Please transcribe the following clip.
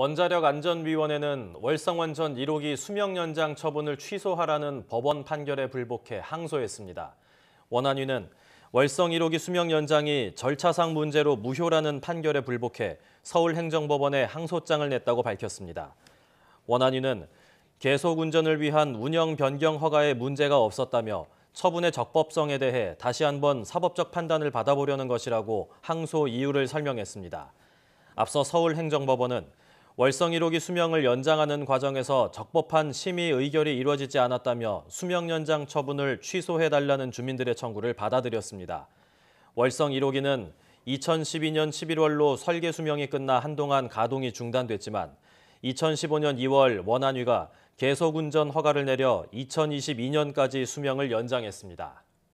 원자력 안전위원회는 월성원 전 1호기 수명 연장 처분을 취소하라는 법원 판결에 불복해 항소했습니다. 원안위는 월성 1호기 수명 연장이 절차상 문제로 무효라는 판결에 불복해 서울행정법원에 항소장을 냈다고 밝혔습니다. 원안위는 계속 운전을 위한 운영 변경 허가에 문제가 없었다며 처분의 적법성에 대해 다시 한번 사법적 판단을 받아보려는 것이라고 항소 이유를 설명했습니다. 앞서 서울행정법원은 월성 1호기 수명을 연장하는 과정에서 적법한 심의 의결이 이루어지지 않았다며 수명 연장 처분을 취소해달라는 주민들의 청구를 받아들였습니다. 월성 1호기는 2012년 11월로 설계 수명이 끝나 한동안 가동이 중단됐지만 2015년 2월 원안위가 계속 운전 허가를 내려 2022년까지 수명을 연장했습니다.